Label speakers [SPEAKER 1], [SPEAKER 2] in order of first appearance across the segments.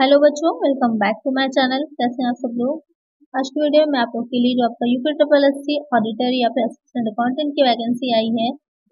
[SPEAKER 1] hello बच्चों welcome back to my channel कैसे हैं आप सब लोग आज की वीडियो में आप लोग के लिए जो आपका UP triple S C auditor या फिर असिस्टेंट अकाउंटेंट की वैकेंसी आई है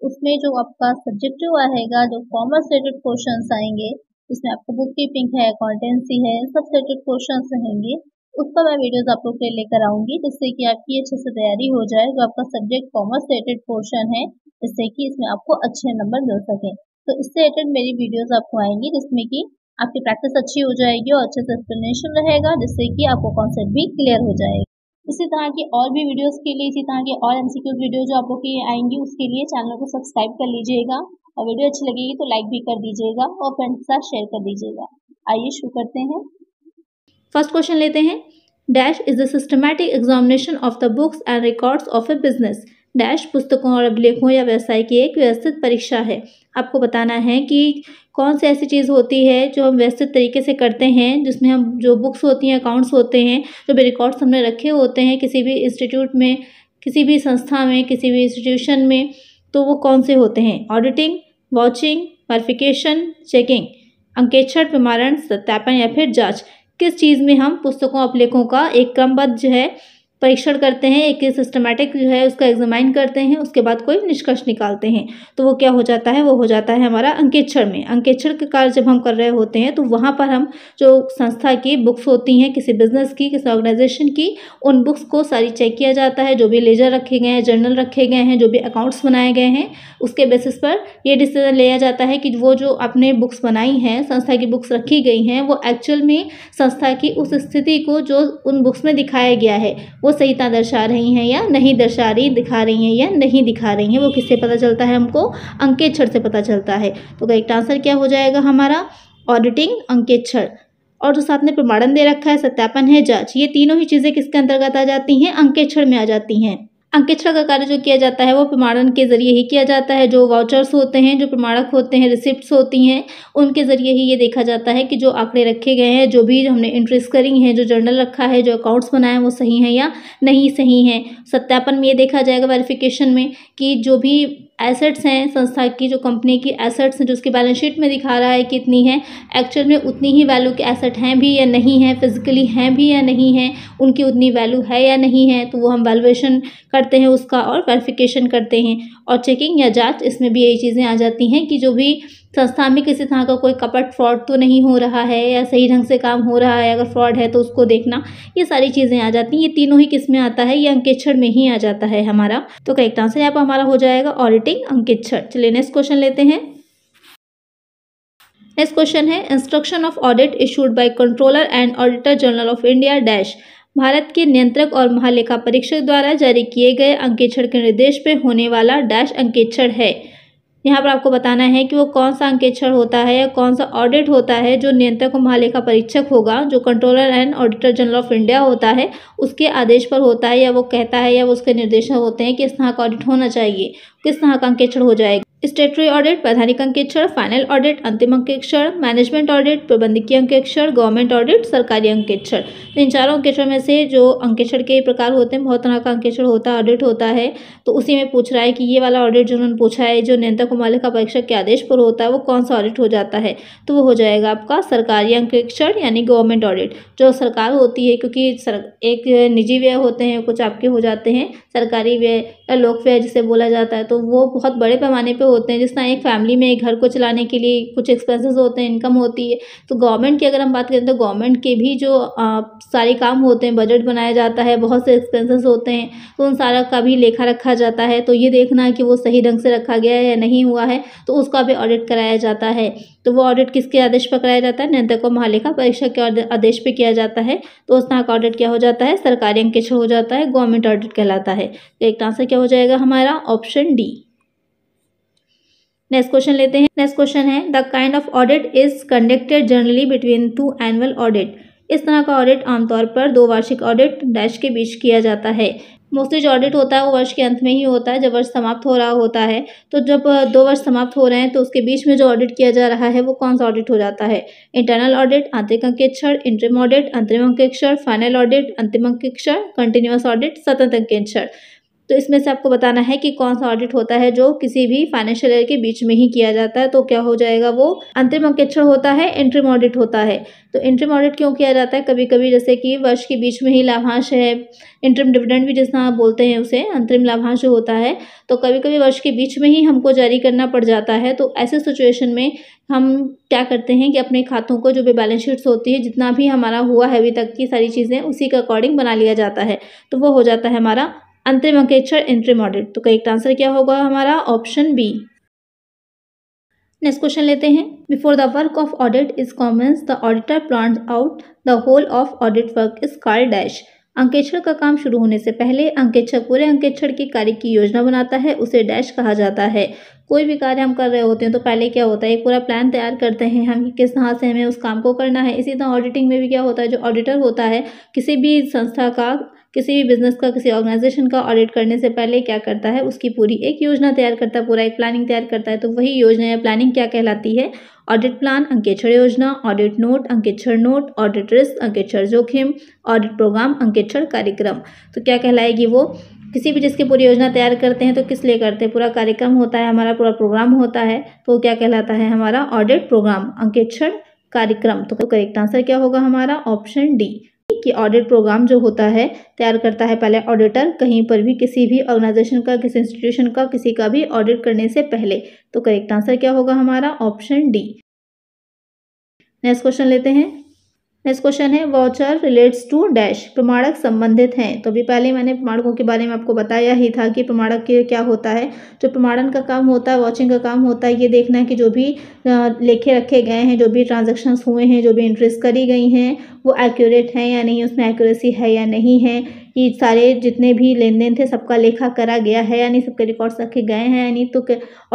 [SPEAKER 1] उसमें जो आपका सब्जेक्टिव आएगा जो कॉमर्स रिलेटेड क्वेश्चन आएंगे जिसमें आपको बुक कीपिंग है अकाउंटेंसी है सब रिलेटेड क्वेश्चन रहेंगे उसका मैं वीडियोज आप लोग के लेकर आऊंगी जिससे कि आपकी अच्छे से तैयारी हो जाए जो आपका सब्जेक्ट कॉमर्स रिलेटेड पोर्शन है जिससे कि इसमें आपको अच्छे नंबर मिल सकें तो इससे रिलेटेड मेरी वीडियोज आपको आएंगी जिसमें कि आपकी प्रैक्टिस अच्छी हो जाएगी और अच्छे से एक्सप्लेनेशन रहेगा जिससे कि आपको कॉन्सेप्ट भी क्लियर हो जाएगा इसी तरह की और भी वीडियोस के लिए इसी तरह की और एमसीक्यू वीडियो जो आप लोग की आएंगी उसके लिए चैनल को सब्सक्राइब कर लीजिएगा और वीडियो अच्छी लगेगी तो लाइक भी कर दीजिएगा और फ्रेंड्स के साथ शेयर कर दीजिएगा आइए शुरू करते हैं फर्स्ट क्वेश्चन लेते हैं dash is the systematic examination of the books and records of a business dash पुस्तकों और अभिलेखों या व्यवसाय की एक व्यवस्थित परीक्षा है आपको बताना है कि कौन सी ऐसी चीज़ होती है जो हम व्यवस्थित तरीके से करते हैं जिसमें हम जो बुक्स होती हैं अकाउंट्स होते हैं जो भी रिकॉर्ड्स हमने रखे होते हैं किसी भी इंस्टीट्यूट में किसी भी संस्था में किसी भी इंस्टीट्यूशन में तो वो कौन से होते हैं ऑडिटिंग वॉचिंग वर्फिकेशन चेकिंग अंकेक्षण प्रमारण सत्यापन या फिर जाँच किस चीज़ में हम पुस्तकों अभिलेखों का एक क्रमबद्ध जो है परीक्षण करते हैं एक सिस्टमेटिक जो है उसका एग्जामाइन करते हैं उसके बाद कोई निष्कर्ष निकालते हैं तो वो क्या हो जाता है वो हो जाता है हमारा अंकेक्षण में अंकेक्षण के कार्य जब हम कर रहे होते हैं तो वहाँ पर हम जो संस्था की बुक्स होती हैं किसी बिजनेस की किसी ऑर्गेनाइजेशन की उन बुक्स को सारी चेक किया जाता है जो भी लेजर रखे गए हैं जर्नल रखे गए हैं जो भी अकाउंट्स बनाए गए हैं उसके बेसिस पर यह डिसीजन लिया जाता है कि वो जो अपने बुक्स बनाई हैं संस्था की बुक्स रखी गई हैं वो एक्चुअल में संस्था की उस स्थिति को जो उन बुक्स में दिखाया गया है वो वो सहीता दर्शा रही हैं या नहीं दर्शा रही दिखा रही हैं या नहीं दिखा रही हैं वो किससे पता चलता है हमको अंकित से पता चलता है तो करेक्ट आंसर क्या हो जाएगा हमारा ऑडिटिंग अंकित और जो साथ में प्रमाणन दे रखा है सत्यापन है जांच ये तीनों ही चीज़ें किसके अंतर्गत आ जाती हैं अंकेक्षर में आ जाती हैं अंकेक्षा का कार्य जो किया जाता है वो प्रमाणन के ज़रिए ही किया जाता है जो वाउचर्स होते हैं जो प्रमाणक होते हैं रिसिप्ट होती हैं उनके ज़रिए ही ये देखा जाता है कि जो आंकड़े रखे गए हैं जो भी हमने इंट्रीज करी हैं जो जर्नल रखा है जो अकाउंट्स बनाए हैं वो सही हैं या नहीं सही हैं सत्यापन में ये देखा जाएगा वेरिफिकेशन में कि जो भी एसेट्स हैं संस्था की जो कंपनी की एसेट्स हैं जो उसकी बैलेंस शीट में दिखा रहा है कि इतनी है एक्चुअल में उतनी ही वैल्यू के एसेट हैं भी या नहीं हैं फिजिकली हैं भी या नहीं हैं उनकी उतनी वैल्यू है या नहीं है तो वो हम वैल्यूएशन करते हैं उसका और वेरिफिकेशन करते हैं और चेकिंग या जाँच इसमें भी यही चीज़ें आ जाती हैं कि जो भी संस्था में किसी तरह का कोई कपट फ्रॉड तो नहीं हो रहा है या सही ढंग से काम हो रहा है अगर फ्रॉड है तो उसको देखना ये सारी चीज़ें आ जाती हैं ये तीनों ही किस्में आता है ये अंकेक्षण में ही आ जाता है हमारा तो करेक्ट आंसर यहाँ पर हमारा हो जाएगा ऑडिटिंग अंकेक्षण चलिए नेक्स्ट क्वेश्चन लेते हैं नेक्स्ट क्वेश्चन है instruction of audit issued by controller and auditor general of India dash Bharat के नियंत्रक और महालेखा परीक्षक द्वारा जारी किए गए अंकेक्षण के निर्देश पर होने वाला डैश अंकेक्षण है यहाँ पर आपको बताना है कि वो कौन सा अंकेक्षण होता है या कौन सा ऑडिट होता है जो नियंत्रक और महालेखा परीक्षक होगा जो controller and auditor general of India होता है उसके आदेश पर होता है या वो कहता है या वो उसके निर्देश होते हैं कि इस तरह का ऑडिट होना चाहिए किस तरह का अंकेक्षण हो जाएगा स्टेटरी ऑडिट वैधानिक अंकेक्षर फाइनल ऑडिट अंतिम अंकेक्षर मैनेजमेंट ऑडिट प्रबंधकीय अंकेक्षर गवर्नमेंट ऑडिट सरकारी अंकेक्षर तो इन चारों अंकेक्षर में से जो अंकेक्षर के प्रकार होते हैं बहुत तरह का अंकेक्षर होता है ऑडिट होता है तो उसी में पूछ रहा है कि ये वाला ऑडिट जो उन्होंने पूछा है जो नियंत्रक मालिका का परीक्षक के आदेश पर होता है वो कौन सा ऑडिट हो जाता है तो वो हो जाएगा आपका सरकारी अंकेक्षर यानी गवर्नमेंट ऑडिट जो सरकार होती है क्योंकि सर एक निजी व्यय होते हैं कुछ आपके हो जाते हैं सरकारी व्यय या लोक व्यय जिसे बोला जाता है तो वो बहुत बड़े पैमाने पर होते हैं जिस तरह एक फैमिली में एक घर को चलाने के लिए कुछ एक्सपेंसेस होते हैं इनकम होती है तो गवर्नमेंट की अगर हम बात करें तो गवर्नमेंट के भी जो आ, सारे काम होते हैं बजट बनाया जाता है बहुत से एक्सपेंसेस होते हैं तो उन सारा का भी लेखा रखा जाता है तो ये देखना है कि वो सही ढंग से रखा गया है या नहीं हुआ है तो उसका भी ऑडिट कराया जाता है तो वो ऑडिट किसके आदेश पर कराया जाता है नियंत्रक और महालेखा परीक्षा के आदेश पर किया जाता है तो उस तरह का ऑडिट क्या हो जाता है सरकारी अंकेश हो जाता है गवर्नमेंट ऑडिट कहलाता है तो एक आंसर क्या हो जाएगा हमारा ऑप्शन डी नेक्स्ट क्वेश्चन लेते हैं नेक्स्ट क्वेश्चन है the kind of audit is conducted generally between two annual audit इस तरह का ऑडिट आमतौर पर दो वार्षिक ऑडिट डैश के बीच किया जाता है मोस्टली जो ऑडिट होता है वो वर्ष के अंत में ही होता है जब वर्ष समाप्त हो रहा होता है तो जब दो वर्ष समाप्त हो रहे हैं तो उसके बीच में जो ऑडिट किया जा रहा है वो कौन सा ऑडिट हो जाता है इंटरनल ऑडिट आंतरिक अंकेक्षण इंटरम ऑडिट अंतरिम अंकेक्षर फाइनल ऑडिट अंतिम अंकेक्षर कंटिन्यूस ऑडिट सतत अंकेक्षर तो इसमें से आपको बताना है कि कौन सा ऑडिट होता है जो किसी भी फाइनेंशियल ईयर के बीच में ही किया जाता है तो क्या हो जाएगा वो अंतरिम अंकेक्षण होता है इंट्रीम ऑडिट होता है तो इंट्रीम ऑडिट क्यों किया जाता है कभी कभी जैसे कि वर्ष के बीच में ही लाभांश है इंट्रीम डिविडेंड भी जिसना आप बोलते हैं उसे अंतरिम लाभांश होता है तो कभी कभी वर्ष के बीच में ही हमको जारी करना पड़ जाता है तो ऐसे सिचुएशन में हम क्या करते हैं कि अपने खातों को जो भी बैलेंस शीट्स होती है जितना भी हमारा हुआ है अभी तक की सारी चीज़ें उसी के अकॉर्डिंग बना लिया जाता है तो वो हो जाता है हमारा अंतरिम अंकेक्षर इंट्रीम ऑडिट तो करेक्ट आंसर क्या होगा हमारा ऑप्शन बी नेक्स्ट क्वेश्चन लेते हैं before the work of audit is commence the auditor plan out the whole of audit work is कार डैश अंकेक्षर का काम शुरू होने से पहले अंकेक्षक पूरे अंकेक्षर के कार्य की योजना बनाता है उसे डैश कहा जाता है कोई भी कार्य हम कर रहे होते हैं तो पहले क्या होता है एक पूरा प्लान तैयार करते हैं हम किस तरह से हमें उस काम को करना है इसी तरह ऑडिटिंग में भी क्या होता है जो ऑडिटर होता है किसी भी संस्था का किसी भी बिजनेस का किसी ऑर्गेनाइजेशन का ऑडिट करने से पहले क्या करता है उसकी पूरी एक योजना तैयार करता है पूरा एक प्लानिंग तैयार करता है तो वही योजना या प्लानिंग क्या कहलाती है ऑडिट प्लान अंकेक्षर योजना ऑडिट नोट अंकेक्षर नोट ऑडिट रिस्क अंकेक्षर जोखिम ऑडिट प्रोग्राम अंकेक्षर कार्यक्रम तो क्या कहलाएगी वो किसी भी जिसकी पूरी योजना तैयार करते हैं तो किस लिए करते हैं पूरा कार्यक्रम होता है हमारा पूरा प्रोग्राम होता है तो क्या कहलाता है हमारा ऑडिट प्रोग्राम अंकेक्षर कार्यक्रम तो करेक्ट तो आंसर क्या होगा हमारा ऑप्शन डी कि ऑडिट प्रोग्राम जो होता है तैयार करता है पहले ऑडिटर कहीं पर भी किसी भी ऑर्गेनाइजेशन का किसी इंस्टीट्यूशन का किसी का भी ऑडिट करने से पहले तो करेक्ट आंसर क्या होगा हमारा ऑप्शन डी नेक्स्ट क्वेश्चन लेते हैं नेक्स्ट क्वेश्चन है वाउचर रिलेट्स टू डैश प्रमाणक संबंधित हैं तो भी पहले मैंने प्रमाणकों के बारे में आपको बताया ही था कि प्रमाणक के क्या होता है जो प्रमाणन का काम होता है वॉचिंग का काम होता है ये देखना है कि जो भी लेखे रखे गए हैं जो भी ट्रांजेक्शन्स हुए हैं जो भी इंट्रेस्ट करी गई हैं वो एक्यूरेट हैं या नहीं उसमें एक्यूरेसी है या नहीं है कि सारे जितने भी लेन देन थे सबका लेखा करा गया है यानी सबके रिकॉर्ड्स रखे गए हैं यानी तो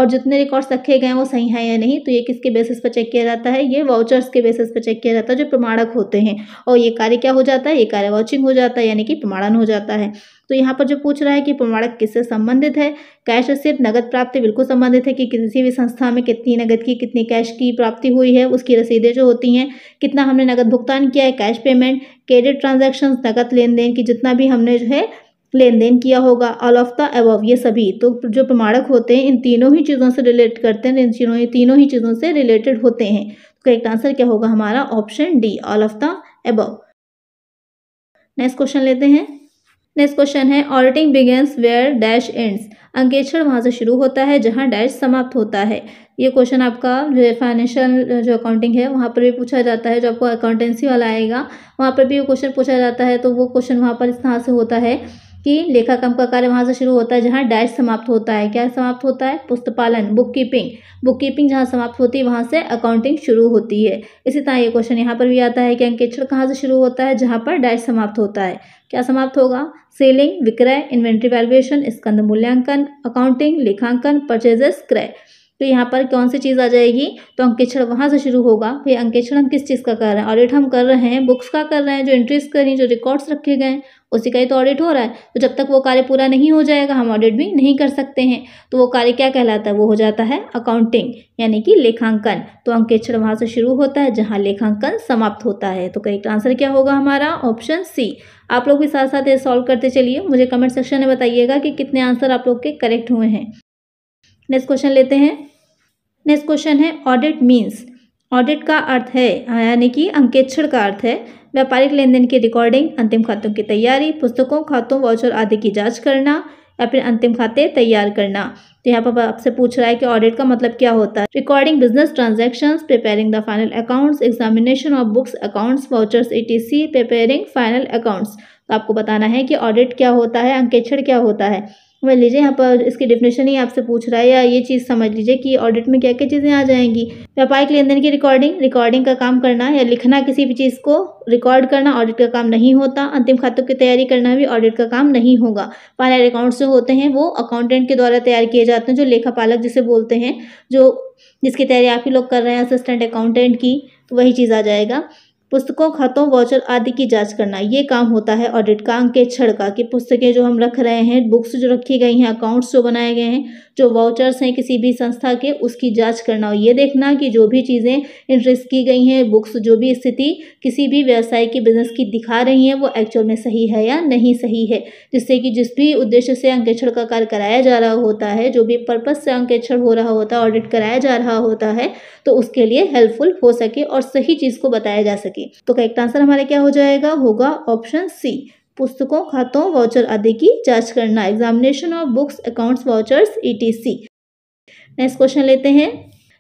[SPEAKER 1] और जितने रिकॉर्ड्स रखे गए हैं वो सही हैं या नहीं तो ये किसके बेसिस पर चेक किया जाता है ये वाउचर्स के बेसिस पर चेक किया जाता है जो प्रमाणक होते हैं और ये कार्य क्या हो जाता है ये कार्य वाउचिंग हो जाता है यानी कि प्रमाणन हो जाता है तो यहाँ पर जो पूछ रहा है कि प्रमाणक किससे संबंधित है कैश रसीद नगद प्राप्ति बिल्कुल संबंधित है कि किसी भी संस्था में कितनी नगद की कितनी कैश की प्राप्ति हुई है उसकी रसीदें जो होती हैं कितना हमने नगद भुगतान किया है कैश पेमेंट क्रेडिट ट्रांजेक्शन नगद लेन देन की जितना भी हमने जो है लेन देन किया होगा ऑल ऑफ द एवव ये सभी तो जो प्रमाणक होते हैं इन तीनों ही चीज़ों से रिलेट करते हैं इन तीनों ही चीज़ों से रिलेटेड होते हैं तो करेक्ट आंसर क्या होगा हमारा option D all of the above next question लेते हैं नेक्स्ट क्वेश्चन है auditing begins where dash ends अंकेक्षण वहाँ से शुरू होता है जहाँ डैश समाप्त होता है ये क्वेश्चन आपका जो फाइनेंशियल जो अकाउंटिंग है वहाँ पर भी पूछा जाता है जो आपको अकाउंटेंसी वाला आएगा वहाँ पर भी ये क्वेश्चन पूछा जाता है तो वो क्वेश्चन वहाँ पर इस तरह से होता है कि कम का कार्य वहाँ से शुरू होता है जहाँ डैश समाप्त होता है क्या समाप्त होता है पुस्तपालन बुक कीपिंग बुक कीपिंग जहाँ समाप्त होती है वहाँ से अकाउंटिंग शुरू होती है इसी तरह ये क्वेश्चन यहाँ पर भी आता है कि अंकेक्षण कहाँ से शुरू होता है जहाँ पर डैश समाप्त होता है क्या समाप्त होगा सेलिंग विक्रय इन्वेंट्री वैल्यूएशन स्कंद मूल्यांकन अकाउंटिंग लेखांकन परचेजेस क्रय तो यहाँ पर कौन सी चीज़ आ जाएगी तो अंकेक्षण वहाँ से शुरू होगा भाई तो अंकेक्षण हम किस चीज़ का कर रहे हैं ऑडिट हम कर रहे हैं बुक्स का कर रहे हैं जो एंट्रीज करी जो रिकॉर्ड्स रखे गए हैं उसी का ही तो ऑडिट हो रहा है तो जब तक वो कार्य पूरा नहीं हो जाएगा हम ऑडिट भी नहीं कर सकते हैं तो वो कार्य क्या कहलाता है वो हो जाता है अकाउंटिंग यानी कि लेखांकन तो अंकेक्षण वहाँ से शुरू होता है जहाँ लेखांकन समाप्त होता है तो करेक्ट आंसर क्या होगा हमारा ऑप्शन सी आप लोग भी साथ साथ ये सॉल्व करते चलिए मुझे कमेंट सेक्शन में बताइएगा कि कितने आंसर आप लोग के करेक्ट हुए हैं नेक्स्ट क्वेश्चन लेते हैं नेक्स्ट क्वेश्चन है ऑडिट मीन्स ऑडिट का अर्थ है यानी कि अंकेक्षण का अर्थ है व्यापारिक लेन देन की रिकॉर्डिंग अंतिम खातों की तैयारी पुस्तकों खातों वाउचर आदि की जांच करना या फिर अंतिम खाते तैयार करना तो यहाँ पर आपसे पूछ रहा है कि ऑडिट का मतलब क्या होता है recording business transaction preparing the final accounts examination of books accounts vouchers C preparing final accounts तो आपको बताना है कि ऑडिट क्या होता है अंकेक्षण क्या होता है समझ लीजिए यहाँ पर इसकी डिफिनेशन ही आपसे पूछ रहा है या ये चीज़ समझ लीजिए कि ऑडिट में क्या क्या चीज़ें आ जाएंगी व्यापारिक लेन देन की रिकॉर्डिंग रिकॉर्डिंग का काम करना या लिखना किसी भी चीज़ को रिकॉर्ड करना ऑडिट का काम नहीं होता अंतिम खातों की तैयारी करना भी ऑडिट का काम नहीं होगा फाइनल अकाउंट्स जो होते हैं वो अकाउंटेंट के द्वारा तैयार किए जाते हैं जो लेखापालक जिसे बोलते हैं जो जिसकी तैयारी आप ही लोग कर रहे हैं असिस्टेंट अकाउंटेंट की तो वही चीज़ आ जाएगा पुस्तकों खातों वाउचर आदि की जांच करना ये काम होता है ऑडिट का अंक छड़ का कि पुस्तकें जो हम रख रहे हैं बुक्स जो रखी गई हैं अकाउंट्स जो बनाए गए हैं जो वाउचर्स हैं किसी भी संस्था के उसकी जांच करना और ये देखना कि जो भी चीज़ें इंटरेस्ट की गई हैं बुक्स जो भी स्थिति किसी भी व्यवसाय की बिजनेस की दिखा रही हैं वो एक्चुअल में सही है या नहीं सही है जिससे कि जिस भी उद्देश्य से अंकेक्षण का कार्य कराया जा रहा होता है जो भी पर्पज़ से अंकेक्षण हो रहा होता है ऑडिट कराया जा रहा होता है तो उसके लिए हेल्पफुल हो सके और सही चीज़ को बताया जा सके तो करेक्ट आंसर हमारा क्या हो जाएगा होगा ऑप्शन सी पुस्तकों खातों वाउचर आदि की जांच करना examination of books accounts vouchers etc next question लेते हैं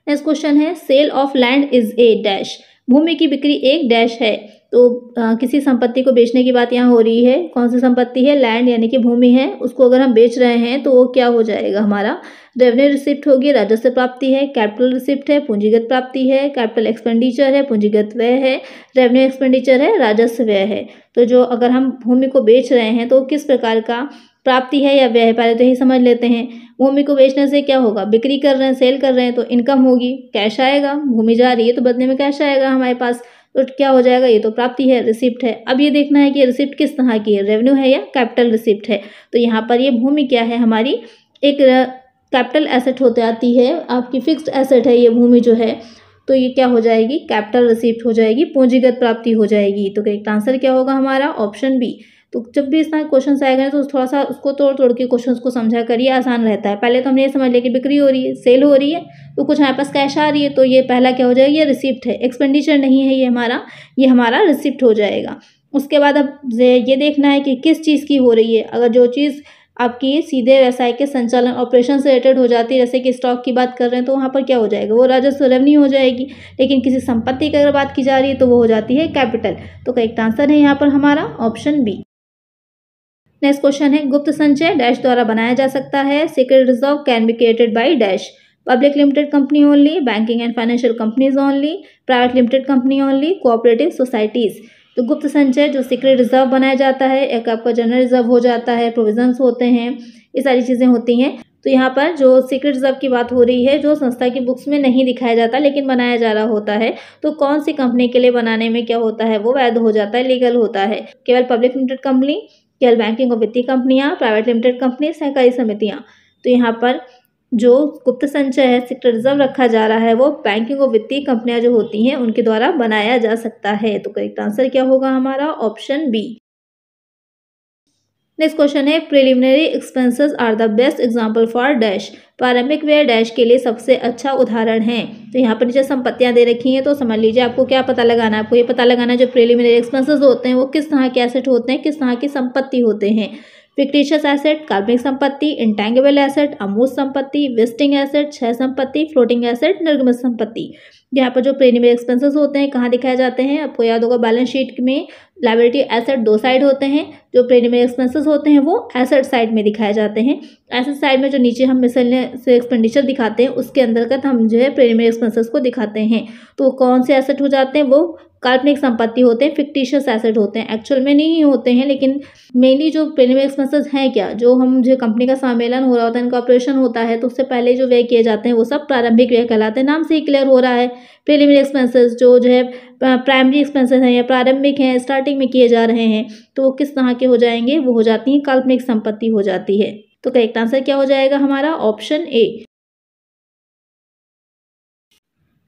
[SPEAKER 1] नेक्स्ट क्वेश्चन है sale of land is a dash भूमि की बिक्री एक डैश है तो आ, किसी संपत्ति को बेचने की बात यहाँ हो रही है कौन सी संपत्ति है लैंड यानी कि भूमि है उसको अगर हम बेच रहे हैं तो वो क्या हो जाएगा हमारा रेवेन्यू रिसिप्ट होगी राजस्व प्राप्ति है कैपिटल रिसिप्ट है पूंजीगत प्राप्ति है कैपिटल एक्सपेंडिचर है पूंजीगत व्यय है रेवेन्यू एक्सपेंडिचर है राजस्व व्यय है तो जो अगर हम भूमि को बेच रहे हैं तो किस प्रकार का प्राप्ति है या व्यय पहले तो यही समझ लेते हैं भूमि को बेचने से क्या होगा बिक्री कर रहे हैं सेल कर रहे हैं तो इनकम होगी कैश आएगा भूमि जा रही है तो बदले में कैश आएगा हमारे पास तो क्या हो जाएगा ये तो प्राप्ति है रिसिप्ट है अब ये देखना है कि रिसिप्ट किस तरह की है रेवेन्यू है या कैपिटल रिसिप्ट है तो यहाँ पर ये भूमि क्या है हमारी एक कैपिटल एसेट होते आती है आपकी फिक्स्ड एसेट है ये भूमि जो है तो ये क्या हो जाएगी कैपिटल रिसिप्ट हो जाएगी पूंजीगत प्राप्ति हो जाएगी तो करेक्ट आंसर क्या होगा हमारा ऑप्शन बी तो जब भी इस तरह क्वेश्चन आएगा तो थोड़ा सा उसको तोड़ तोड़ के क्वेश्चन को समझा करिए आसान रहता है पहले तो हमने ये समझ लिया कि बिक्री हो रही है सेल हो रही है तो कुछ हमारे पास कैश आ रही है तो ये पहला क्या हो जाएगा ये रिसिप्ट है एक्सपेंडिचर नहीं है ये हमारा ये हमारा रिसिप्ट हो जाएगा उसके बाद अब ये देखना है कि किस चीज़ की हो रही है अगर जो चीज़ आपकी सीधे व्यवसाय के संचालन ऑपरेशन से रिलेटेड हो जाती है जैसे कि स्टॉक की बात कर रहे हैं तो वहाँ पर क्या हो जाएगा वो राजस्व रेवन्यू हो जाएगी लेकिन किसी संपत्ति की अगर बात की जा रही है तो वो हो जाती है कैपिटल तो करेक्ट आंसर है यहाँ पर हमारा ऑप्शन बी नेक्स्ट क्वेश्चन है गुप्त संचय डैश द्वारा बनाया जा सकता है secret reserve can be created by dash public limited company only banking and financial companies only private limited company only cooperative societies तो गुप्त संचय जो सीक्रेट रिजर्व बनाया जाता है एक आपका जनरल रिजर्व हो जाता है प्रोविजंस होते हैं ये सारी चीज़ें होती हैं तो यहाँ पर जो सीक्रेट रिजर्व की बात हो रही है जो संस्था की बुक्स में नहीं दिखाया जाता लेकिन बनाया जा रहा होता है तो कौन सी कंपनी के लिए बनाने में क्या होता है वो वैध हो जाता है लीगल होता है केवल पब्लिक लिमिटेड कंपनी खेल बैंकिंग और वित्तीय कंपनियाँ प्राइवेट लिमिटेड कंपनी सहकारी समितियाँ तो यहाँ पर जो गुप्त संचय है सेक्टर रिजर्व रखा जा रहा है वो बैंकिंग और वित्तीय कंपनियां जो होती हैं उनके द्वारा बनाया जा सकता है तो करेक्ट आंसर क्या होगा हमारा option B next question is preliminary expenses are the best example for dash प्रारंभिक व्यय डैश के लिए सबसे अच्छा उदाहरण है तो यहाँ पर नीचे संपत्तियाँ दे रखी हैं तो समझ लीजिए आपको क्या पता लगाना है आपको ये पता लगाना है जो प्रिलिमिनरी एक्सपेंसेस होते हैं वो किस तरह के एसेट होते हैं किस तरह की संपत्ति होते हैं फिक्टिशियस एसेट काल्पनिक संपत्ति इंटेंगेबल एसेट अमूर्त संपत्ति वेस्टिंग एसेट छह संपत्ति फ्लोटिंग एसेट निर्गमित संपत्ति यहाँ पर जो प्रीमियर एक्सपेंसेस होते हैं कहाँ दिखाए जाते हैं आपको याद होगा बैलेंस शीट में लाइबिलिटी एसेट दो साइड होते हैं जो प्रीमियर एक्सपेंसेस होते हैं वो एसेट साइड में दिखाए जाते हैं एसेट साइड में जो नीचे हम मिसलने से एक्सपेंडिचर दिखाते हैं उसके अंतर्गत हम जो है प्रीमियर एक्सपेंसेस को दिखाते हैं तो कौन से एसेट हो जाते हैं वो काल्पनिक संपत्ति होते हैं फिक्टिशियस एसेट होते हैं एक्चुअल में नहीं होते हैं लेकिन मेनली जो प्रिलिम एक्सपेंसेस हैं क्या जो हम जो कंपनी का सम्मेलन हो रहा होता है इनका ऑपरेशन होता है तो उससे पहले जो व्यय किए जाते हैं वो सब प्रारंभिक व्यय कहलाते हैं नाम से ही क्लियर हो रहा है प्रिलिमिनरी एक्सपेंसेस जो जो है प्राइमरी एक्सपेंसेस हैं या प्रारंभिक हैं स्टार्टिंग में किए जा रहे हैं तो वो किस तरह के हो जाएंगे वो हो जाती हैं काल्पनिक संपत्ति हो जाती है तो करेक्ट आंसर क्या हो जाएगा हमारा ऑप्शन ए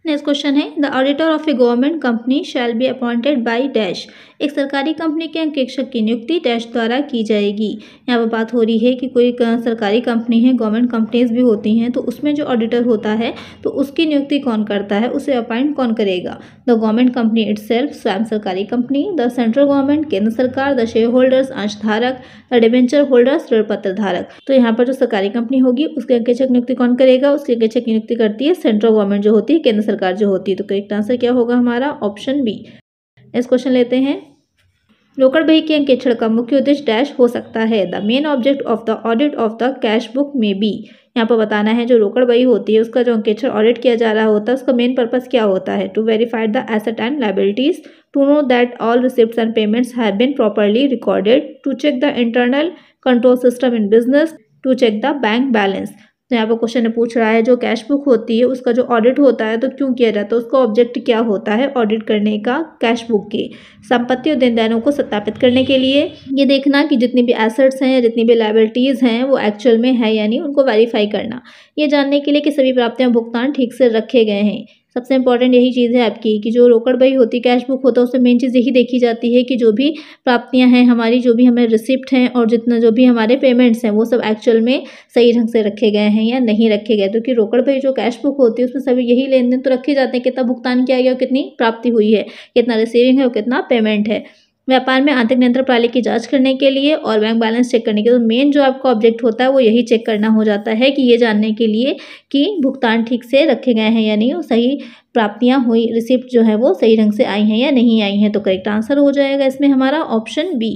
[SPEAKER 1] नेक्स्ट क्वेश्चन है the auditor of a government company shall be appointed by dash एक सरकारी कंपनी के अंकेक्षक की नियुक्ति डैश द्वारा की जाएगी यहाँ पर बात हो रही है कि कोई सरकारी कंपनी है गवर्नमेंट कंपनीज भी होती हैं तो उसमें जो ऑडिटर होता है तो उसकी नियुक्ति कौन करता है उसे अपॉइंट कौन करेगा द गवर्नमेंट कंपनी इट स्वयं सरकारी कंपनी द सेंट्रल गवर्नमेंट केंद्र सरकार द शेयर होल्डर्स अंशधारक द डिवेंचर होल्डर्स ऋण पत्र धारक तो यहाँ पर जो सरकारी कंपनी होगी उसके अंकेक्षक नियुक्ति कौन करेगा उसके अंकेक्षक की नियुक्ति करती है सेंट्रल गवर्नमेंट जो होती है केंद्र सरकार सरकार जो होती है तो करेक्ट आंसर क्या होगा हमारा ऑप्शन बी नेक्स्ट क्वेश्चन लेते हैं रोकड़ बही के अंकेक्षण का मुख्य उद्देश्य डैश हो सकता है the main object of the audit of the cash book में बी यहाँ पर बताना है जो रोकड़ बही होती है उसका जो अंकेक्षण ऑडिट किया जा रहा होता है उसका मेन पर्पस क्या होता है to verify the asset and liabilities to know that all receipt and payments have been properly recorded to check the internal control system in business to check the bank balance तो यहाँ पर question पूछ रहा है जो cash book होती है उसका जो ऑडिट होता है तो क्यों किया जाता है उसका ऑब्जेक्ट क्या होता है ऑडिट करने का कैश बुक की संपत्ति और देनदारों को सत्यापित करने के लिए ये देखना कि जितनी भी एसेट्स हैं या जितनी भी लाइबिलिटीज़ हैं वो एक्चुअल में है यानी उनको वेरीफाई करना ये जानने के लिए कि सभी प्राप्तियाँ भुगतान ठीक से रखे गए हैं सबसे इंपॉर्टेंट यही चीज़ है आपकी कि जो रोकड़ बही होती है कैश बुक होता है उसमें मेन चीज़ यही देखी जाती है कि जो भी प्राप्तियाँ हैं हमारी जो भी हमें रिसिप्ट हैं और जितना जो भी हमारे पेमेंट्स हैं वो सब एक्चुअल में सही ढंग से रखे गए हैं या नहीं रखे गए तो रोकड़ बही जो कैश बुक होती है उसमें सभी यही लेन देन तो रखे जाते हैं कितना भुगतान किया गया और कितनी प्राप्ति हुई है कितना रिसीविंग है और कितना पेमेंट है व्यापार में आंतरिक नियंत्रण प्रणाली की जांच करने के लिए और बैंक बैलेंस चेक करने के लिए तो मेन जो आपका ऑब्जेक्ट होता है वो यही चेक करना हो जाता है कि ये जानने के लिए कि भुगतान ठीक से रखे गए हैं या नहीं और सही प्राप्तियाँ हुई रिसिप्ट जो है वो सही ढंग से आई हैं या नहीं आई हैं तो करेक्ट आंसर हो जाएगा इसमें हमारा ऑप्शन बी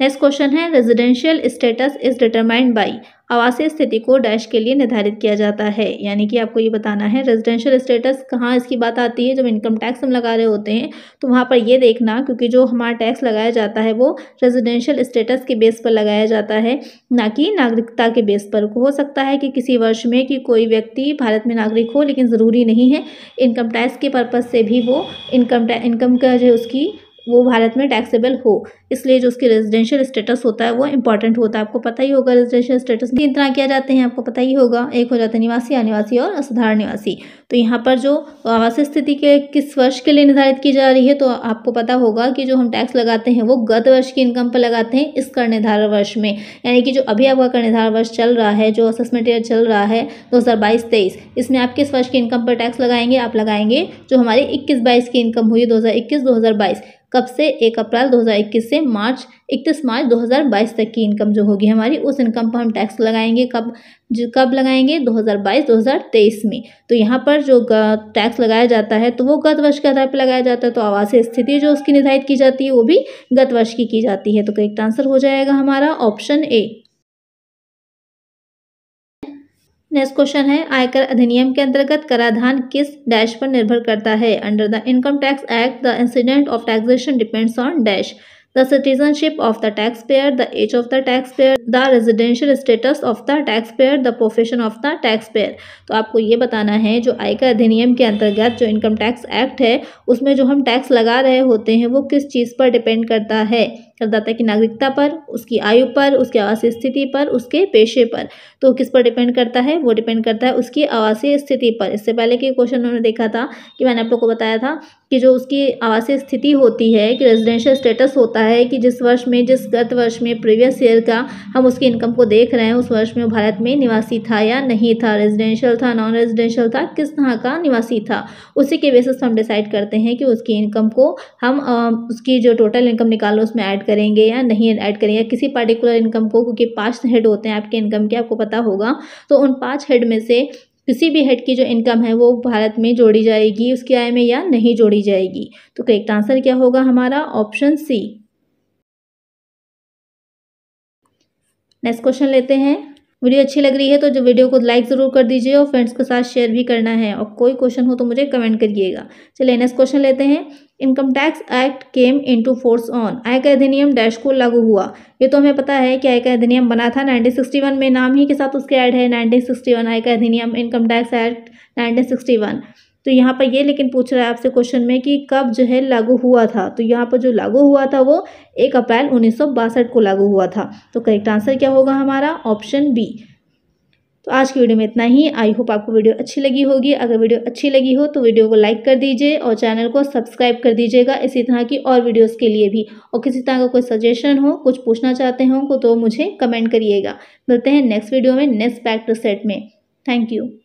[SPEAKER 1] नेक्स्ट क्वेश्चन है residential status is determined by आवासीय स्थिति को डैश के लिए निर्धारित किया जाता है यानी कि आपको ये बताना है रेजिडेंशियल स्टेटस कहाँ इसकी बात आती है जब इनकम टैक्स हम लगा रहे होते हैं तो वहाँ पर ये देखना क्योंकि जो हमारा टैक्स लगाया जाता है वो रेजिडेंशियल स्टेटस के बेस पर लगाया जाता है ना कि नागरिकता के बेस पर हो सकता है कि किसी वर्ष में कि कोई व्यक्ति भारत में नागरिक हो लेकिन ज़रूरी नहीं है इनकम टैक्स के पर्पज़ से भी वो इनकम इनकम का जो उसकी वो भारत में टैक्सेबल हो इसलिए जो उसके रेजिडेंशियल स्टेटस होता है वो इंपॉर्टेंट होता है आपको पता ही होगा रेजिडेंशियल स्टेटस तीन तरह किया जाते हैं आपको पता ही होगा एक हो जाता है निवासी अनिवासी और असाधारण निवासी तो यहाँ पर जो आवासीय स्थिति के किस वर्ष के लिए निर्धारित की जा रही है तो आपको पता होगा कि जो हम टैक्स लगाते हैं वो गत वर्ष की इनकम पर लगाते हैं इस कर निर्धारण वर्ष में यानी कि जो अभी आपका कर निर्धारण वर्ष चल रहा है जो असेसमेंट ईयर चल रहा है दो हज़ार बाईस तेईस इसमें आप किस वर्ष की इनकम पर टैक्स लगाएंगे आप लगाएंगे जो हमारी इक्कीस बाईस की इनकम हुई दो हज़ार इक्कीस दो हज़ार बाईस कब से एक अप्रैल 2021 से मार्च इकतीस मार्च 2022 तक की इनकम जो होगी हमारी उस इनकम पर हम टैक्स लगाएंगे कब जो कब लगाएंगे 2022-2023 में तो यहाँ पर जो टैक्स लगाया जाता है तो वो गत वर्ष के आधार पर लगाया जाता है तो आवासीय स्थिति जो उसकी निर्धारित की जाती है वो भी गत वर्ष की की जाती है तो करेक्ट आंसर हो जाएगा हमारा ऑप्शन ए नेक्स्ट क्वेश्चन है आयकर अधिनियम के अंतर्गत कराधान किस डैश पर निर्भर करता है under the income tax act the incident of taxation depends on dash of the taxpayer the age of the taxpayer the residential status of the taxpayer the profession of the taxpayer तो आपको ये बताना है जो आयकर अधिनियम के अंतर्गत जो इनकम टैक्स एक्ट है उसमें जो हम टैक्स लगा रहे होते हैं वो किस चीज़ पर डिपेंड करता है करदाता की नागरिकता पर उसकी आयु पर उसकी आवासीय स्थिति पर उसके पेशे पर तो किस पर डिपेंड करता है वो डिपेंड करता है उसकी आवासीय स्थिति पर इससे पहले के क्वेश्चन उन्होंने देखा था कि मैंने आप लोग को बताया था कि जो उसकी आवासीय स्थिति होती है कि रेजिडेंशियल स्टेटस होता है कि जिस वर्ष में जिस गत वर्ष में प्रीवियस ईयर का हम उसकी इनकम को देख रहे हैं उस वर्ष में भारत में निवासी था या नहीं था रेजिडेंशियल था नॉन रेजिडेंशियल था किस तरह का निवासी था उसी के बेसिस हम डिसाइड करते हैं कि उसकी इनकम को हम उसकी जो टोटल इनकम निकालो उसमें ऐड करेंगे या नहीं ऐड करेंगे किसी पार्टिकुलर इनकम को क्योंकि पाँच हेड होते हैं आपके इनकम के आपको पता होगा तो उन पाँच हेड में से किसी भी हेड की जो इनकम है वो भारत में जोड़ी जाएगी उसकी आय में या नहीं जोड़ी जाएगी तो करेक्ट आंसर क्या होगा हमारा ऑप्शन सी नेक्स्ट क्वेश्चन लेते हैं वीडियो अच्छी लग रही है तो जो वीडियो को लाइक ज़रूर कर दीजिए और फ्रेंड्स के साथ शेयर भी करना है और कोई क्वेश्चन हो तो मुझे कमेंट करिएगा चलिए नेक्स्ट क्वेश्चन लेते हैं income tax act came into force on आयकर अधिनियम डैश को लागू हुआ ये तो हमें पता है कि आयकर अधिनियम बना था नाइनटीन में नाम ही के साथ उसके ऐड है 1961 आयकर अधिनियम इनकम टैक्स एक्ट नाइनटीन तो यहाँ पर ये लेकिन पूछ रहा है आपसे क्वेश्चन में कि कब जो है लागू हुआ था तो यहाँ पर जो लागू हुआ था वो एक अप्रैल उन्नीस को लागू हुआ था तो करेक्ट आंसर क्या होगा हमारा ऑप्शन बी तो आज की वीडियो में इतना ही आई होप आपको वीडियो अच्छी लगी होगी अगर वीडियो अच्छी लगी हो तो वीडियो को लाइक कर दीजिए और चैनल को सब्सक्राइब कर दीजिएगा इसी तरह की और वीडियोस के लिए भी और किसी तरह का कोई सजेशन हो कुछ पूछना चाहते हो तो मुझे कमेंट करिएगा मिलते हैं नेक्स्ट वीडियो में नेक्स्ट पैक्ट सेट में थैंक यू